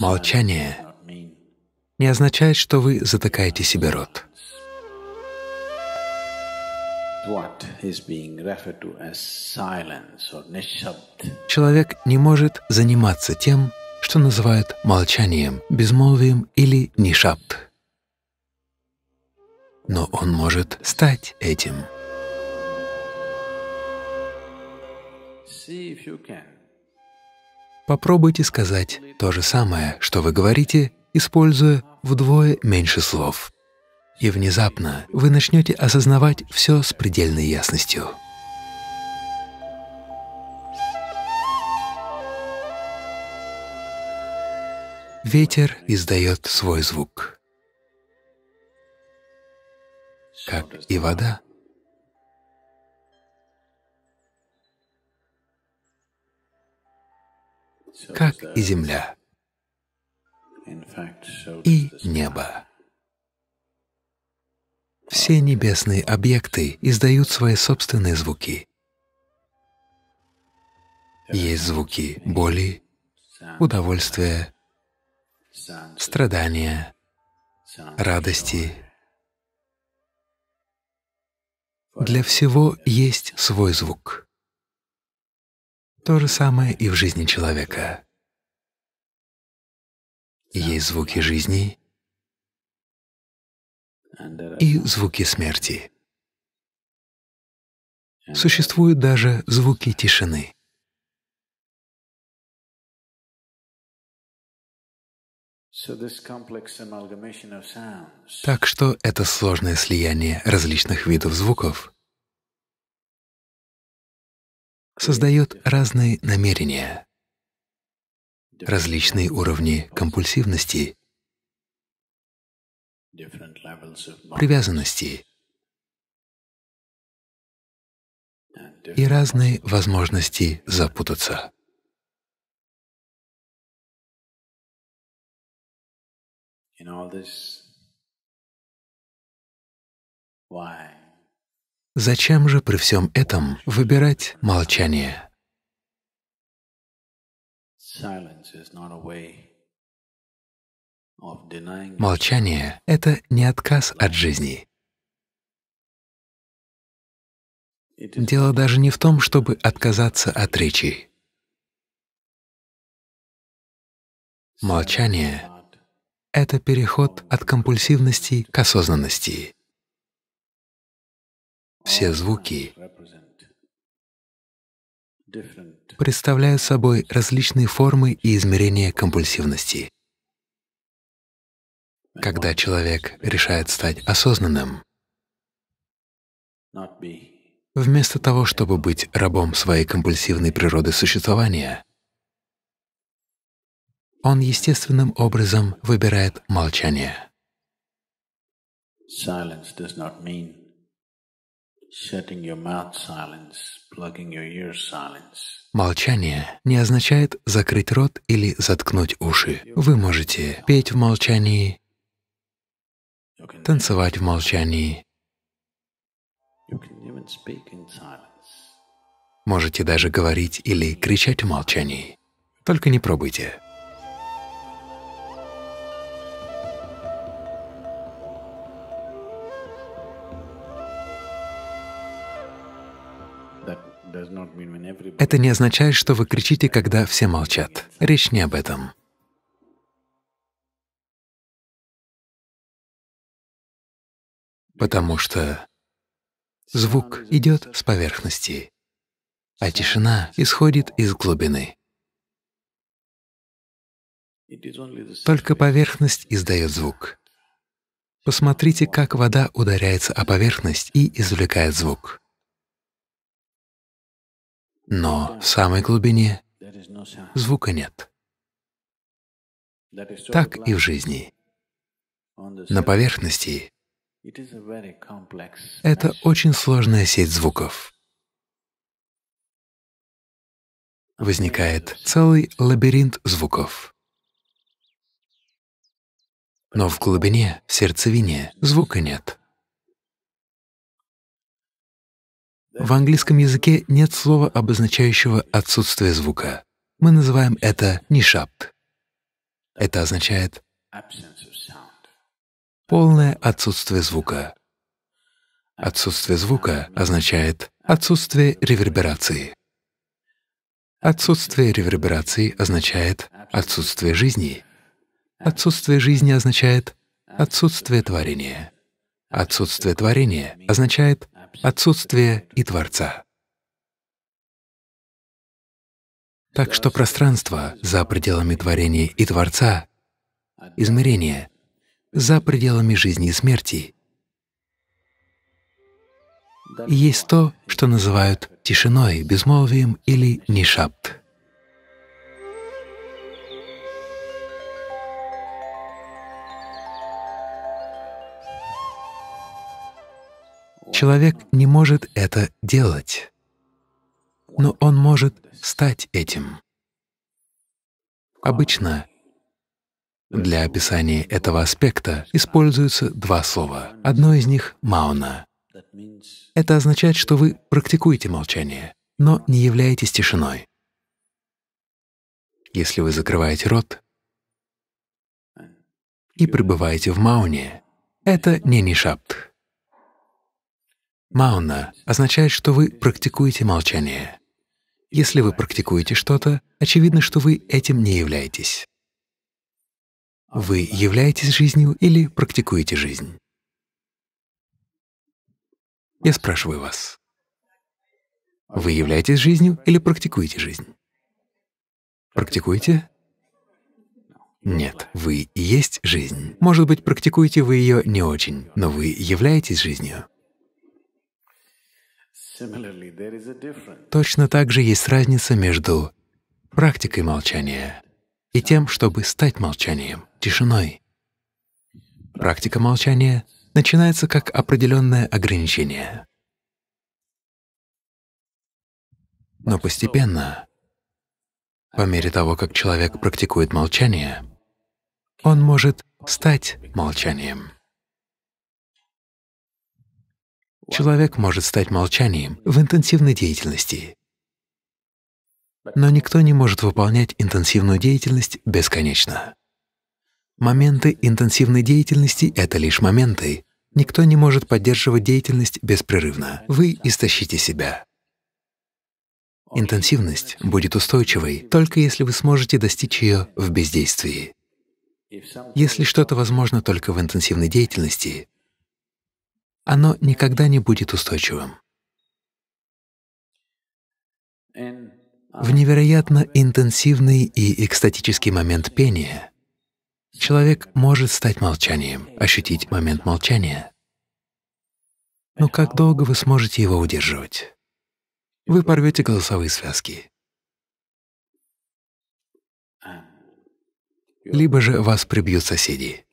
Молчание не означает, что вы затыкаете себе рот. Человек не может заниматься тем, что называют молчанием, безмолвием или нишабд. Но он может стать этим. See if you can. Попробуйте сказать то же самое, что вы говорите, используя вдвое меньше слов. И внезапно вы начнете осознавать все с предельной ясностью. Ветер издает свой звук. Как и вода, как и земля, и небо. Все небесные объекты издают свои собственные звуки. Есть звуки боли, удовольствия, страдания, радости. Для всего есть свой звук. То же самое и в жизни человека. Есть звуки жизни и звуки смерти. Существуют даже звуки тишины. Так что это сложное слияние различных видов звуков создает разные намерения, различные уровни компульсивности, привязанности и разные возможности запутаться. Why? Зачем же при всем этом выбирать молчание? Молчание — это не отказ от жизни. Дело даже не в том, чтобы отказаться от речи. Молчание — это переход от компульсивности к осознанности все звуки представляют собой различные формы и измерения компульсивности. Когда человек решает стать осознанным, вместо того, чтобы быть рабом своей компульсивной природы существования, он естественным образом выбирает молчание. Молчание не означает закрыть рот или заткнуть уши. Вы можете петь в молчании, танцевать в молчании. Можете даже говорить или кричать в молчании. Только не пробуйте. Это не означает, что вы кричите, когда все молчат. Речь не об этом. Потому что звук идет с поверхности, а тишина исходит из глубины. Только поверхность издает звук. Посмотрите, как вода ударяется о поверхность и извлекает звук но в самой глубине звука нет. Так и в жизни. На поверхности это очень сложная сеть звуков. Возникает целый лабиринт звуков. Но в глубине, в сердцевине, звука нет. В английском языке нет слова, обозначающего отсутствие звука. Мы называем это нишапт. Это означает полное отсутствие звука. Отсутствие звука означает отсутствие реверберации. Отсутствие реверберации означает отсутствие жизни. Отсутствие жизни означает отсутствие творения. Отсутствие творения означает отсутствие и Творца. Так что пространство за пределами творения и Творца, измерение за пределами жизни и смерти, есть то, что называют тишиной, безмолвием или нишапт. Человек не может это делать, но он может стать этим. Обычно для описания этого аспекта используются два слова. Одно из них — «мауна». Это означает, что вы практикуете молчание, но не являетесь тишиной. Если вы закрываете рот и пребываете в мауне, это не нишапт. Мауна означает, что вы практикуете молчание. Если вы практикуете что-то, очевидно, что вы этим не являетесь. Вы являетесь жизнью или практикуете жизнь? Я спрашиваю вас, вы являетесь жизнью или практикуете жизнь? Практикуете? Нет, вы и есть жизнь. Может быть, практикуете вы ее не очень, но вы являетесь жизнью. Точно так же есть разница между практикой молчания и тем, чтобы стать молчанием, тишиной. Практика молчания начинается как определенное ограничение. Но постепенно, по мере того, как человек практикует молчание, он может стать молчанием. Человек может стать молчанием в интенсивной деятельности, но никто не может выполнять интенсивную деятельность бесконечно. Моменты интенсивной деятельности — это лишь моменты. Никто не может поддерживать деятельность беспрерывно. Вы истощите себя. Интенсивность будет устойчивой, только если вы сможете достичь ее в бездействии. Если что-то возможно только в интенсивной деятельности, оно никогда не будет устойчивым. В невероятно интенсивный и экстатический момент пения человек может стать молчанием, ощутить момент молчания. Но как долго вы сможете его удерживать? Вы порвете голосовые связки. Либо же вас прибьют соседи.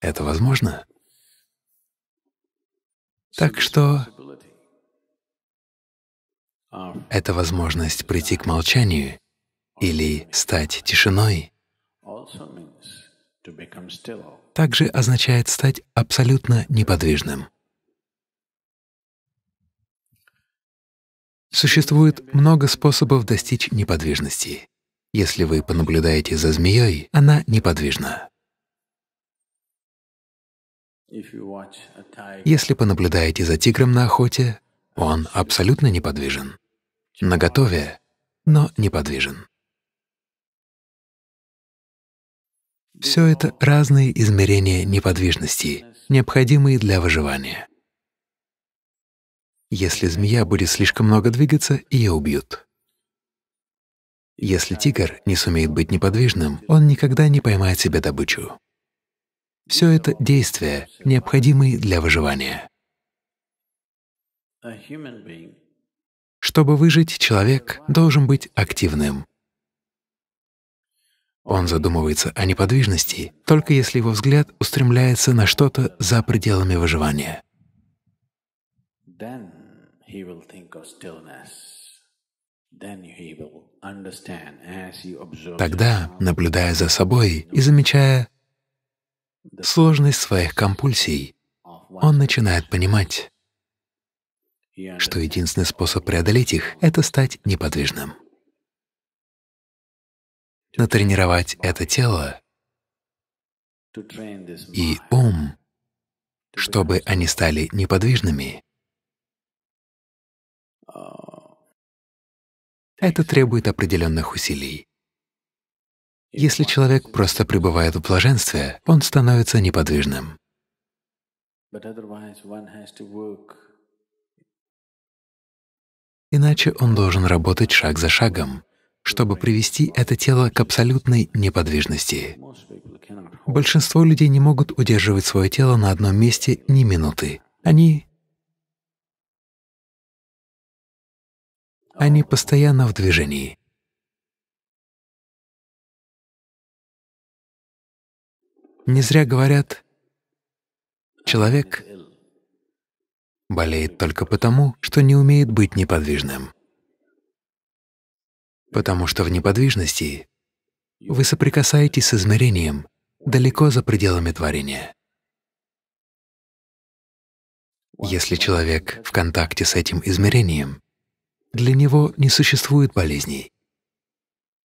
Это возможно? Так что эта возможность прийти к молчанию или стать тишиной также означает стать абсолютно неподвижным. Существует много способов достичь неподвижности. Если вы понаблюдаете за змеей, она неподвижна. Если понаблюдаете за тигром на охоте, он абсолютно неподвижен. Наготове, но неподвижен. Все это разные измерения неподвижности, необходимые для выживания. Если змея будет слишком много двигаться, ее убьют. Если тигр не сумеет быть неподвижным, он никогда не поймает себе добычу. Все это действия, необходимые для выживания. Чтобы выжить, человек должен быть активным. Он задумывается о неподвижности, только если его взгляд устремляется на что-то за пределами выживания. Тогда, наблюдая за собой и замечая, сложность своих компульсий, он начинает понимать, что единственный способ преодолеть их — это стать неподвижным. Натренировать это тело и ум, чтобы они стали неподвижными, это требует определенных усилий. Если человек просто пребывает в блаженстве, он становится неподвижным. Иначе он должен работать шаг за шагом, чтобы привести это тело к абсолютной неподвижности. Большинство людей не могут удерживать свое тело на одном месте ни минуты. Они Они постоянно в движении. Не зря говорят, человек болеет только потому, что не умеет быть неподвижным. Потому что в неподвижности вы соприкасаетесь с измерением далеко за пределами творения. Если человек в контакте с этим измерением, для него не существует болезней.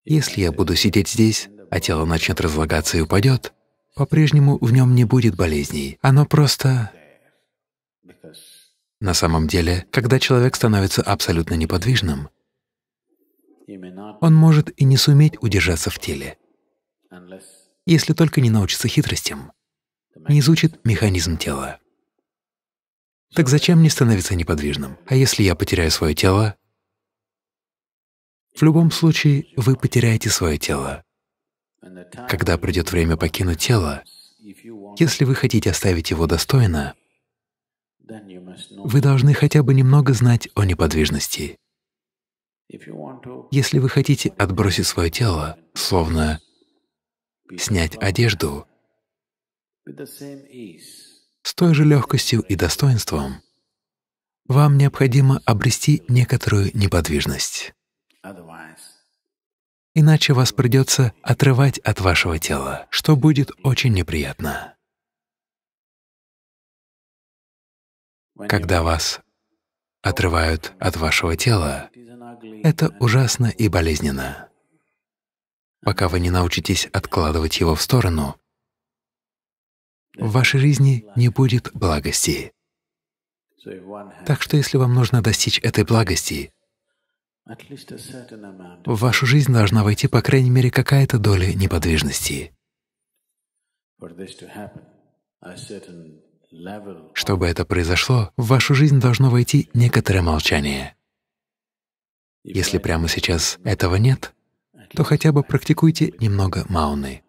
Если я буду сидеть здесь, а тело начнет разлагаться и упадет, по-прежнему в нем не будет болезней. Оно просто... На самом деле, когда человек становится абсолютно неподвижным, он может и не суметь удержаться в теле, если только не научится хитростям, не изучит механизм тела. Так зачем мне становиться неподвижным? А если я потеряю свое тело? В любом случае, вы потеряете свое тело. Когда придет время покинуть тело, если вы хотите оставить его достойно, вы должны хотя бы немного знать о неподвижности. Если вы хотите отбросить свое тело, словно снять одежду, с той же легкостью и достоинством, вам необходимо обрести некоторую неподвижность иначе вас придется отрывать от вашего тела, что будет очень неприятно. Когда вас отрывают от вашего тела, это ужасно и болезненно. Пока вы не научитесь откладывать его в сторону, в вашей жизни не будет благости. Так что если вам нужно достичь этой благости, в вашу жизнь должна войти, по крайней мере, какая-то доля неподвижности. Чтобы это произошло, в вашу жизнь должно войти некоторое молчание. Если прямо сейчас этого нет, то хотя бы практикуйте немного мауны.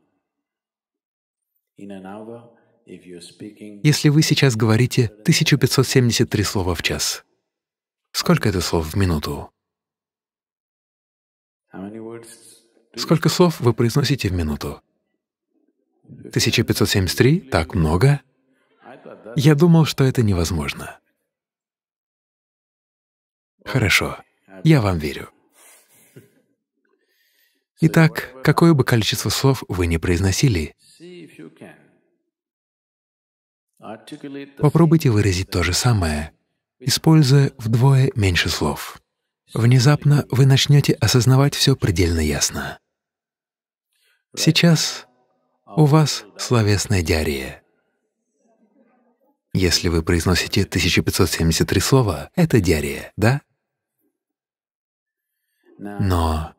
Если вы сейчас говорите 1573 слова в час, сколько это слов в минуту? Сколько слов вы произносите в минуту? 1573? Так много? Я думал, что это невозможно. Хорошо, я вам верю. Итак, какое бы количество слов вы ни произносили, попробуйте выразить то же самое, используя вдвое меньше слов внезапно вы начнете осознавать все предельно ясно. Сейчас у вас словесная диарея. Если вы произносите 1573 слова, это диарея, да? Но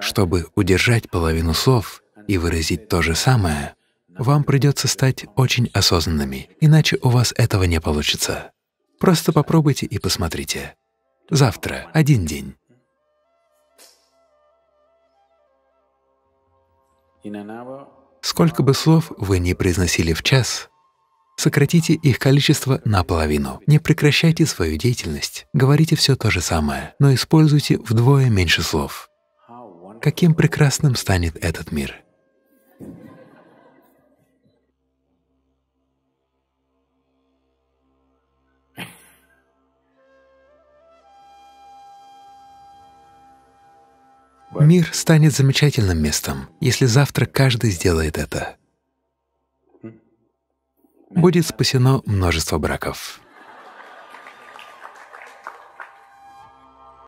чтобы удержать половину слов и выразить то же самое, вам придется стать очень осознанными, иначе у вас этого не получится. Просто попробуйте и посмотрите. Завтра один день. Сколько бы слов вы ни произносили в час, сократите их количество наполовину. Не прекращайте свою деятельность, говорите все то же самое, но используйте вдвое меньше слов. Каким прекрасным станет этот мир! Мир станет замечательным местом, если завтра каждый сделает это. Будет спасено множество браков.